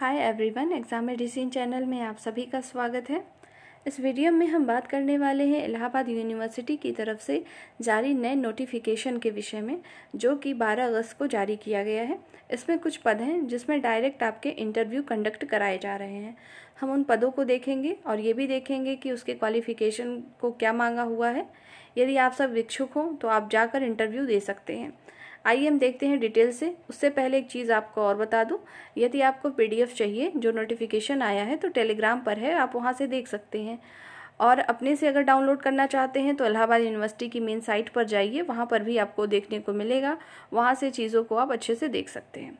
हाय everyone exam एडिसिन channel में आप सभी का स्वागत है इस वीडियो में हम बात करने वाले हैं इलाहाबाद यूनिवर्सिटी की तरफ से जारी नए नोटिफिकेशन के विषय में जो कि 12 अगस्त को जारी किया गया है इसमें कुछ पद हैं जिसमें डायरेक्ट आपके इंटरव्यू कंडक्ट कराए जा रहे हैं हम उन पदों को देखेंगे और ये भी देखेंगे कि उसके क्वालिफिकेशन को क्या मांगा हुआ है यदि आप सब इच्छुक हों तो आप जाकर इंटरव्यू दे सकते हैं आइए हम देखते हैं डिटेल से उससे पहले एक चीज़ आपको और बता दूं यदि आपको पीडीएफ चाहिए जो नोटिफिकेशन आया है तो टेलीग्राम पर है आप वहाँ से देख सकते हैं और अपने से अगर डाउनलोड करना चाहते हैं तो इलाहाबाद यूनिवर्सिटी की मेन साइट पर जाइए वहाँ पर भी आपको देखने को मिलेगा वहाँ से चीज़ों को आप अच्छे से देख सकते हैं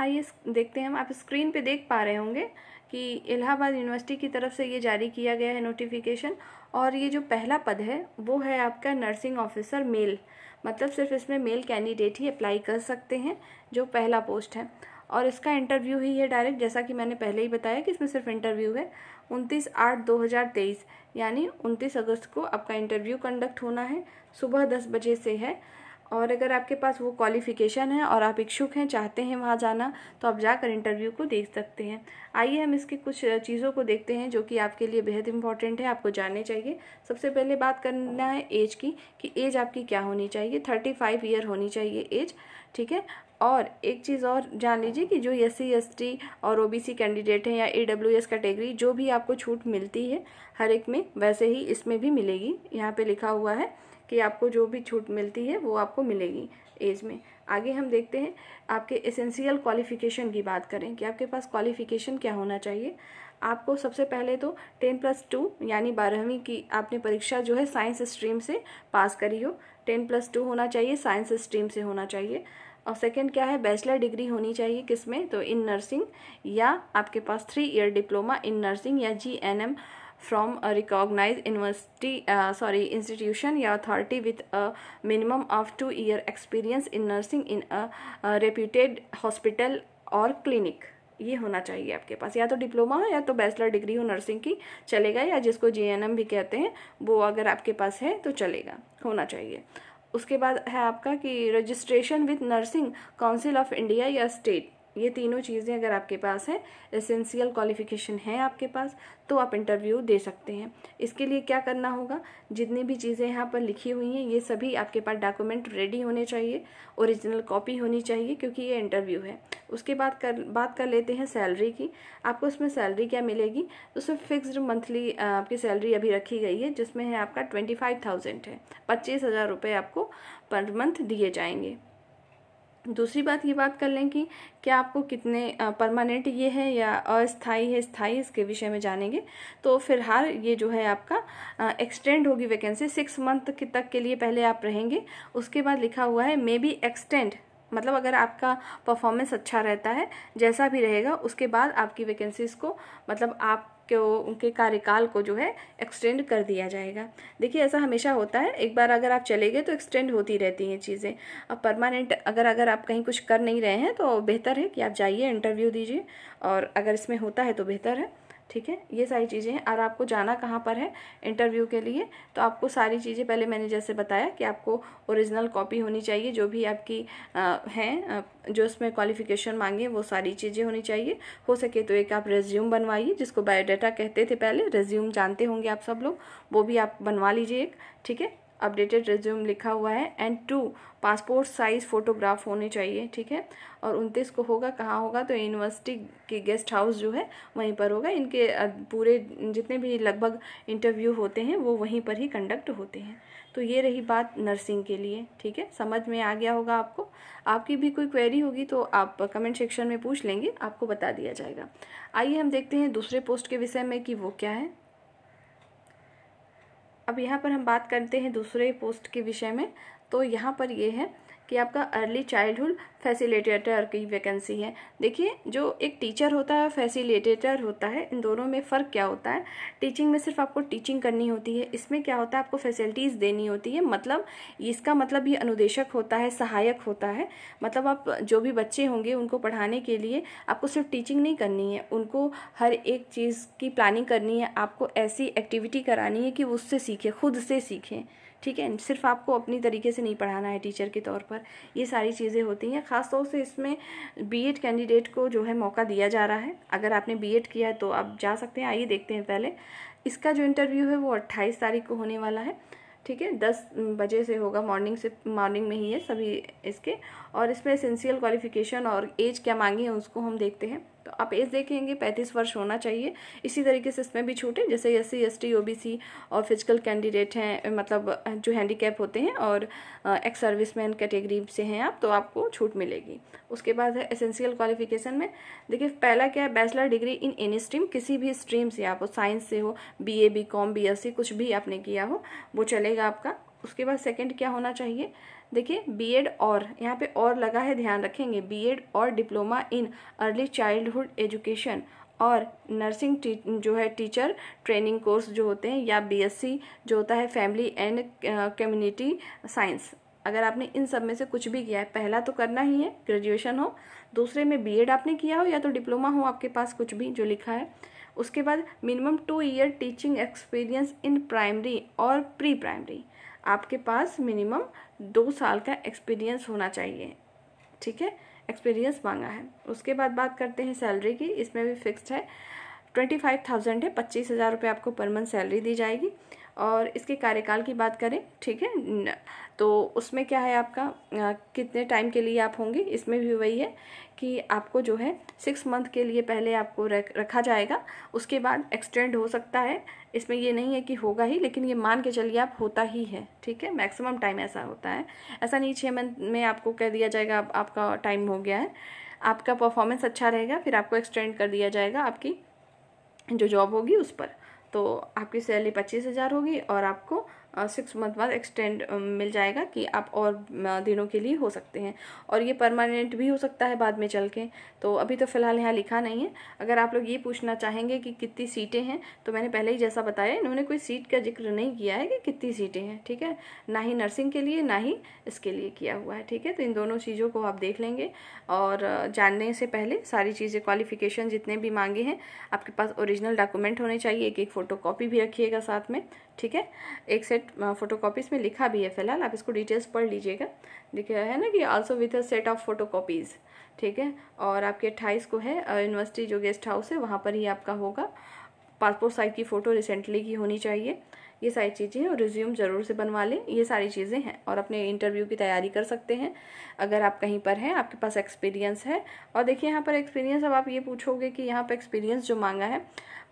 आइए देखते हैं हम आप स्क्रीन पे देख पा रहे होंगे कि इलाहाबाद यूनिवर्सिटी की तरफ से ये जारी किया गया है नोटिफिकेशन और ये जो पहला पद है वो है आपका नर्सिंग ऑफिसर मेल मतलब सिर्फ इसमें मेल कैंडिडेट ही अप्लाई कर सकते हैं जो पहला पोस्ट है और इसका इंटरव्यू ही है डायरेक्ट जैसा कि मैंने पहले ही बताया कि इसमें सिर्फ इंटरव्यू है उनतीस आठ दो हज़ार तेईस यानी उनतीस अगस्त को आपका इंटरव्यू कंडक्ट होना है सुबह दस बजे से है और अगर आपके पास वो क्वालिफ़िकेशन है और आप इच्छुक हैं चाहते हैं वहाँ जाना तो आप जाकर इंटरव्यू को देख सकते हैं आइए हम इसके कुछ चीज़ों को देखते हैं जो कि आपके लिए बेहद इंपॉर्टेंट है आपको जानने चाहिए सबसे पहले बात करना है एज की कि एज आपकी क्या होनी चाहिए थर्टी फाइव ईयर होनी चाहिए एज ठीक है और एक चीज़ और जान लीजिए कि जो एस सी और ओबीसी कैंडिडेट हैं या ए डब्ल्यू एस कैटेगरी जो भी आपको छूट मिलती है हर एक में वैसे ही इसमें भी मिलेगी यहाँ पे लिखा हुआ है कि आपको जो भी छूट मिलती है वो आपको मिलेगी एज में आगे हम देखते हैं आपके एसेंशियल क्वालिफिकेशन की बात करें कि आपके पास क्वालिफिकेशन क्या होना चाहिए आपको सबसे पहले तो टेन प्लस टू यानी बारहवीं की आपने परीक्षा जो है साइंस स्ट्रीम से पास करी हो टेन प्लस टू होना चाहिए साइंस स्ट्रीम से होना चाहिए और सेकंड क्या है बैचलर डिग्री होनी चाहिए किस में तो इन नर्सिंग या आपके पास three year diploma in nursing या G N M from recognise university sorry institution या authority with a minimum of two year experience in nursing in a reputed hospital और क्लिनिक ये होना चाहिए आपके पास या तो डिप्लोमा हो या तो बैचलर डिग्री हो नर्सिंग की चलेगा या जिसको जे भी कहते हैं वो अगर आपके पास है तो चलेगा होना चाहिए उसके बाद है आपका कि registration with nursing council of India या स्टेट ये तीनों चीज़ें अगर आपके पास हैं एसेंशियल क्वालिफिकेशन है आपके पास तो आप इंटरव्यू दे सकते हैं इसके लिए क्या करना होगा जितनी भी चीज़ें यहाँ पर लिखी हुई हैं ये सभी आपके पास डॉक्यूमेंट रेडी होने चाहिए ओरिजिनल कॉपी होनी चाहिए क्योंकि ये इंटरव्यू है उसके बाद कर बात कर लेते हैं सैलरी की आपको उसमें सैलरी क्या मिलेगी तो उसमें फिक्स्ड मंथली आपकी सैलरी अभी रखी गई है जिसमें है आपका ट्वेंटी फाइव थाउजेंड है पच्चीस हज़ार रुपये आपको पर मंथ दिए जाएंगे दूसरी बात ये बात कर लें कि क्या आपको कितने परमानेंट ये है या अस्थाई है स्थाई इसके विषय में जानेंगे तो फिलहाल ये जो है आपका एक्सटेंड होगी वैकेंसी सिक्स मंथ के तक के लिए पहले आप रहेंगे उसके बाद लिखा हुआ है मे बी एक्सटेंड मतलब अगर आपका परफॉर्मेंस अच्छा रहता है जैसा भी रहेगा उसके बाद आपकी वैकेंसीज को मतलब आप के उनके कार्यकाल को जो है एक्सटेंड कर दिया जाएगा देखिए ऐसा हमेशा होता है एक बार अगर आप चले गए तो एक्सटेंड होती रहती हैं चीज़ें अब परमानेंट अगर अगर आप कहीं कुछ कर नहीं रहे हैं तो बेहतर है कि आप जाइए इंटरव्यू दीजिए और अगर इसमें होता है तो बेहतर है ठीक है ये सारी चीज़ें हैं और आपको जाना कहाँ पर है इंटरव्यू के लिए तो आपको सारी चीज़ें पहले मैंने जैसे बताया कि आपको ओरिजिनल कॉपी होनी चाहिए जो भी आपकी हैं जो उसमें क्वालिफिकेशन मांगे वो सारी चीज़ें होनी चाहिए हो सके तो एक आप रेज्यूम बनवाइए जिसको बायोडाटा कहते थे पहले रेज्यूम जानते होंगे आप सब लोग वो भी आप बनवा लीजिए एक ठीक है अपडेटेड रिज्यूम लिखा हुआ है and two passport size photograph होने चाहिए ठीक है और उनतीस को होगा कहाँ होगा तो यूनिवर्सिटी के गेस्ट हाउस जो है वहीं पर होगा इनके पूरे जितने भी लगभग इंटरव्यू होते हैं वो वहीं पर ही कंडक्ट होते हैं तो ये रही बात नर्सिंग के लिए ठीक है समझ में आ गया होगा आपको आपकी भी कोई क्वेरी होगी तो आप कमेंट सेक्शन में पूछ लेंगे आपको बता दिया जाएगा आइए हम देखते हैं दूसरे पोस्ट के विषय में कि वो क्या है अब यहाँ पर हम बात करते हैं दूसरे पोस्ट के विषय में तो यहाँ पर ये है कि आपका अर्ली चाइल्डहुड फैसिलिटेटर की वैकेंसी है देखिए जो एक टीचर होता है फैसिलिटेटर होता है इन दोनों में फ़र्क क्या होता है टीचिंग में सिर्फ आपको टीचिंग करनी होती है इसमें क्या होता है आपको फैसिलिटीज़ देनी होती है मतलब इसका मतलब ये अनुदेशक होता है सहायक होता है मतलब आप जो भी बच्चे होंगे उनको पढ़ाने के लिए आपको सिर्फ टीचिंग नहीं करनी है उनको हर एक चीज़ की प्लानिंग करनी है आपको ऐसी एक्टिविटी करानी है कि वो उससे सीखे खुद से सीखें ठीक है सिर्फ आपको अपनी तरीके से नहीं पढ़ाना है टीचर के तौर पर ये सारी चीज़ें होती हैं खासतौर से इसमें बीएड कैंडिडेट को जो है मौका दिया जा रहा है अगर आपने बीएड किया है तो आप जा सकते हैं आइए देखते हैं पहले इसका जो इंटरव्यू है वो अट्ठाईस तारीख को होने वाला है ठीक है दस बजे से होगा मॉर्निंग से मॉर्निंग में ही है सभी इसके और इसमें एसेंशियल क्वालिफिकेशन और एज क्या मांगी है उसको हम देखते हैं तो आप एज देखेंगे पैंतीस वर्ष होना चाहिए इसी तरीके से इसमें भी छूट है जैसे S C S T O B C और फिजिकल कैंडिडेट हैं मतलब जो हैंडीकैप होते हैं और एक्स सर्विस मैन कैटेगरी से हैं आप तो आपको छूट मिलेगी उसके बाद है एसेंशियल क्वालिफिकेशन में देखिए पहला क्या है bachelor degree in any stream किसी भी स्ट्रीम से आप साइंस से हो B A B com B S C कुछ भी आपने किया हो वो चलेगा आपका उसके बाद सेकेंड क्या होना चाहिए देखिए बीएड और यहाँ पे और लगा है ध्यान रखेंगे बीएड और diploma in early childhood education और नर्सिंग टी, जो है टीचर ट्रेनिंग कोर्स जो होते हैं या बीएससी जो होता है फैमिली एंड कम्युनिटी साइंस अगर आपने इन सब में से कुछ भी किया है पहला तो करना ही है ग्रेजुएशन हो दूसरे में बीएड आपने किया हो या तो डिप्लोमा हो आपके पास कुछ भी जो लिखा है उसके बाद minimum two year teaching experience in primary और प्री प्राइमरी आपके पास मिनिमम दो साल का एक्सपीरियंस होना चाहिए ठीक है एक्सपीरियंस मांगा है उसके बाद बात करते हैं सैलरी की इसमें भी फिक्स्ड है ट्वेंटी फाइव थाउजेंड है पच्चीस हज़ार रुपये आपको पर मंथ सैलरी दी जाएगी और इसके कार्यकाल की बात करें ठीक है तो उसमें क्या है आपका कितने टाइम के लिए आप होंगे इसमें भी वही है कि आपको जो है सिक्स मंथ के लिए पहले आपको रखा जाएगा उसके बाद एक्सटेंड हो सकता है इसमें ये नहीं है कि होगा ही लेकिन ये मान के चलिए आप होता ही है ठीक है मैक्सिमम टाइम ऐसा होता है ऐसा नहीं छः मंथ में आपको कह दिया जाएगा अब आपका टाइम हो गया है आपका परफॉर्मेंस अच्छा रहेगा फिर आपको एक्सटेंड कर दिया जाएगा आपकी जो जॉब होगी उस पर तो आपकी सैलरी पच्चीस हज़ार होगी और आपको सिक्स मंथ बाद एक्सटेंड मिल जाएगा कि आप और दिनों के लिए हो सकते हैं और ये परमानेंट भी हो सकता है बाद में चल के तो अभी तो फ़िलहाल यहाँ लिखा नहीं है अगर आप लोग ये पूछना चाहेंगे कि कितनी सीटें हैं तो मैंने पहले ही जैसा बताया इन्होंने कोई सीट का जिक्र नहीं किया है कि कितनी सीटें हैं ठीक है ना ही नर्सिंग के लिए ना ही इसके लिए किया हुआ है ठीक है तो इन दोनों चीज़ों को आप देख लेंगे और जानने से पहले सारी चीज़ें क्वालिफिकेशन जितने भी मांगे हैं आपके पास ओरिजिनल डॉक्यूमेंट होने चाहिए एक एक फ़ोटो भी रखिएगा साथ में ठीक है एक से सेट फोटो कॉपीज़ में लिखा भी है फिलहाल आप इसको डिटेल्स पढ़ लीजिएगा लिखा है ना कि also with a set of photo copies ठीक है और आपके अट्ठाईस को है यूनिवर्सिटी uh, जो गेस्ट हाउस है वहाँ पर ही आपका होगा पासपोर्ट साइज़ की फ़ोटो रिसेंटली की होनी चाहिए ये सारी चीज़ें हैं और रिज्यूम ज़रूर से बनवा लें ये सारी चीज़ें हैं और अपने इंटरव्यू की तैयारी कर सकते हैं अगर आप कहीं पर हैं आपके पास एक्सपीरियंस है और देखिए यहाँ पर एक्सपीरियंस अब आप ये पूछोगे कि यहाँ पर एक्सपीरियंस जो मांगा है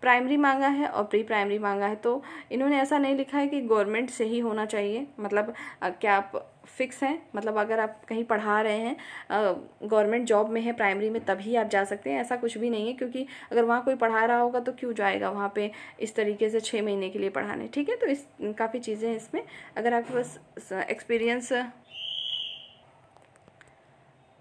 प्राइमरी मांगा है और प्री प्राइमरी मांगा है तो इन्होंने ऐसा नहीं लिखा है कि गवर्नमेंट से ही होना चाहिए मतलब क्या आप फिक्स हैं मतलब अगर आप कहीं पढ़ा रहे हैं गवर्नमेंट जॉब में है प्राइमरी में तभी आप जा सकते हैं ऐसा कुछ भी नहीं है क्योंकि अगर वहाँ कोई पढ़ा रहा होगा तो क्यों जाएगा वहाँ पे इस तरीके से छः महीने के लिए पढ़ाने ठीक है तो इस काफ़ी चीज़ें हैं इसमें अगर आपके पास एक्सपीरियंस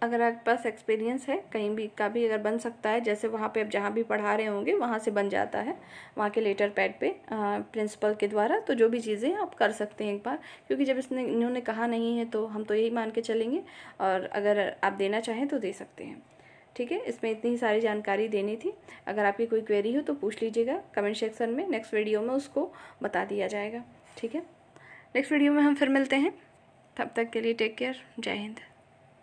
अगर आपके पास एक्सपीरियंस है कहीं भी का भी अगर बन सकता है जैसे वहाँ पे आप जहाँ भी पढ़ा रहे होंगे वहाँ से बन जाता है वहाँ के लेटर पैड पे प्रिंसिपल के द्वारा तो जो भी चीज़ें आप कर सकते हैं एक बार क्योंकि जब इसने इन्होंने कहा नहीं है तो हम तो यही मान के चलेंगे और अगर आप देना चाहें तो दे सकते हैं ठीक है इसमें इतनी ही सारी जानकारी देनी थी अगर आपकी कोई क्वेरी हो तो पूछ लीजिएगा कमेंट सेक्शन में नेक्स्ट वीडियो में उसको बता दिया जाएगा ठीक है नेक्स्ट वीडियो में हम फिर मिलते हैं तब तक के लिए टेक केयर जय हिंद